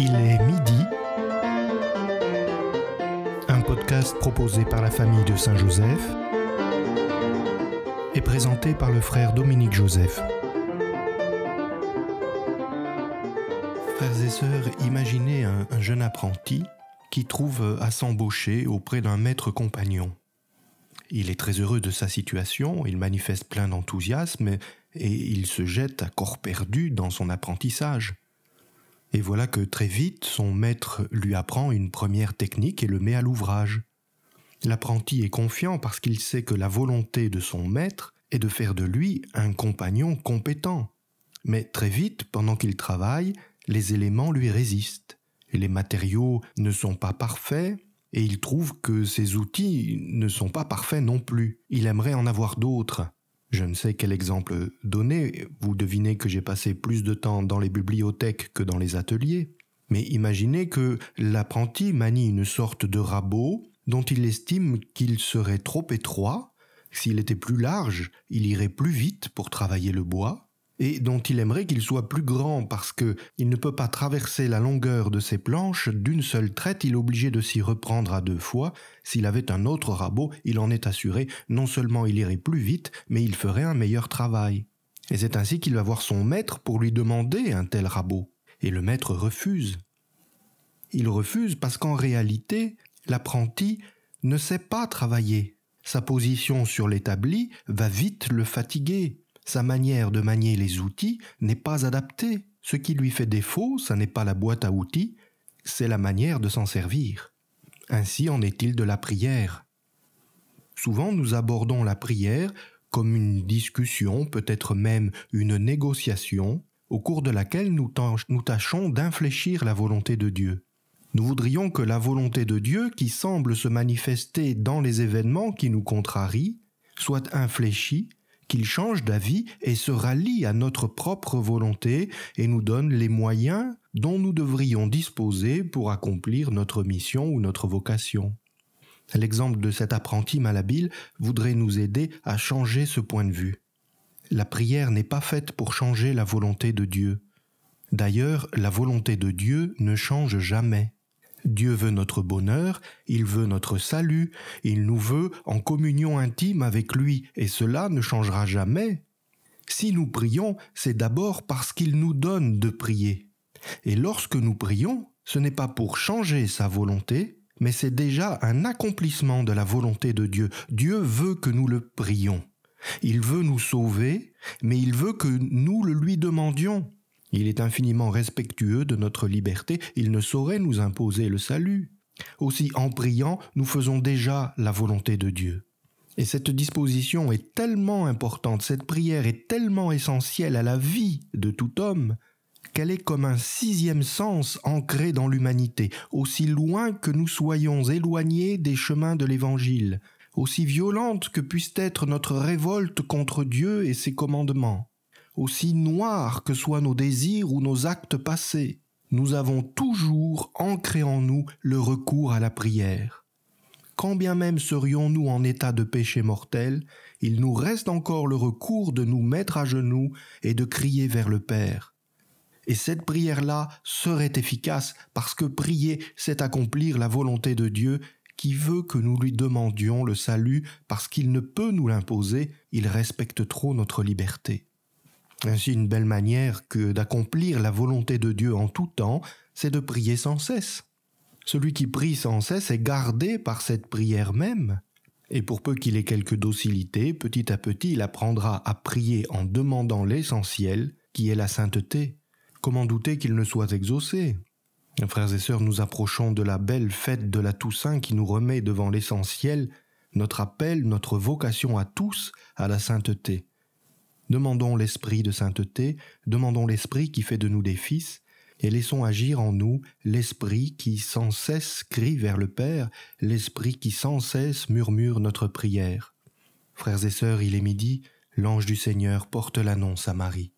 Il est midi. Un podcast proposé par la famille de Saint-Joseph et présenté par le frère Dominique Joseph. Frères et sœurs, imaginez un, jeune apprenti qui trouve à s'embaucher auprès d'un maître compagnon. Il est très heureux de sa situation, il manifeste plein d'enthousiasme et il se jette à corps perdu dans son apprentissage. Et voilà que très vite, son maître lui apprend une première technique et le met à l'ouvrage. L'apprenti est confiant parce qu'il sait que la volonté de son maître est de faire de lui un compagnon compétent. Mais très vite, pendant qu'il travaille, les éléments lui résistent. Les matériaux ne sont pas parfaits et il trouve que ses outils ne sont pas parfaits non plus. Il aimerait en avoir d'autres. Je ne sais quel exemple donner, vous devinez que j'ai passé plus de temps dans les bibliothèques que dans les ateliers, mais imaginez que l'apprenti manie une sorte de rabot dont il estime qu'il serait trop étroit, s'il était plus large, il irait plus vite pour travailler le bois, et dont il aimerait qu'il soit plus grand parce que il ne peut pas traverser la longueur de ses planches d'une seule traite, il est obligé de s'y reprendre à deux fois. S'il avait un autre rabot, il en est assuré, non seulement il irait plus vite, mais il ferait un meilleur travail. Et c'est ainsi qu'il va voir son maître pour lui demander un tel rabot. Et le maître refuse. Il refuse parce qu'en réalité, l'apprenti ne sait pas travailler. Sa position sur l'établi va vite le fatiguer. Sa manière de manier les outils n'est pas adaptée. Ce qui lui fait défaut, ce n'est pas la boîte à outils, c'est la manière de s'en servir. Ainsi en est-il de la prière. Souvent nous abordons la prière comme une discussion, peut-être même une négociation, au cours de laquelle nous, nous tâchons d'infléchir la volonté de Dieu. Nous voudrions que la volonté de Dieu, qui semble se manifester dans les événements qui nous contrarient, soit infléchie qu'il change d'avis et se rallie à notre propre volonté et nous donne les moyens dont nous devrions disposer pour accomplir notre mission ou notre vocation. L'exemple de cet apprenti malhabile voudrait nous aider à changer ce point de vue. La prière n'est pas faite pour changer la volonté de Dieu. D'ailleurs, la volonté de Dieu ne change jamais. Dieu veut notre bonheur, il veut notre salut, il nous veut en communion intime avec lui, et cela ne changera jamais. Si nous prions, c'est d'abord parce qu'il nous donne de prier. Et lorsque nous prions, ce n'est pas pour changer sa volonté, mais c'est déjà un accomplissement de la volonté de Dieu. Dieu veut que nous le prions. Il veut nous sauver, mais il veut que nous le lui demandions. Il est infiniment respectueux de notre liberté, il ne saurait nous imposer le salut. Aussi en priant, nous faisons déjà la volonté de Dieu. Et cette disposition est tellement importante, cette prière est tellement essentielle à la vie de tout homme, qu'elle est comme un sixième sens ancré dans l'humanité, aussi loin que nous soyons éloignés des chemins de l'Évangile, aussi violente que puisse être notre révolte contre Dieu et ses commandements aussi noirs que soient nos désirs ou nos actes passés, nous avons toujours ancré en nous le recours à la prière. Quand bien même serions-nous en état de péché mortel, il nous reste encore le recours de nous mettre à genoux et de crier vers le Père. Et cette prière-là serait efficace parce que prier, c'est accomplir la volonté de Dieu qui veut que nous lui demandions le salut parce qu'il ne peut nous l'imposer, il respecte trop notre liberté. Ainsi, une belle manière que d'accomplir la volonté de Dieu en tout temps, c'est de prier sans cesse. Celui qui prie sans cesse est gardé par cette prière même. Et pour peu qu'il ait quelque docilité, petit à petit il apprendra à prier en demandant l'essentiel, qui est la sainteté. Comment douter qu'il ne soit exaucé Frères et sœurs, nous approchons de la belle fête de la Toussaint qui nous remet devant l'essentiel, notre appel, notre vocation à tous à la sainteté. Demandons l'esprit de sainteté, demandons l'esprit qui fait de nous des fils, et laissons agir en nous l'esprit qui sans cesse crie vers le Père, l'esprit qui sans cesse murmure notre prière. Frères et sœurs, il est midi, l'ange du Seigneur porte l'annonce à Marie.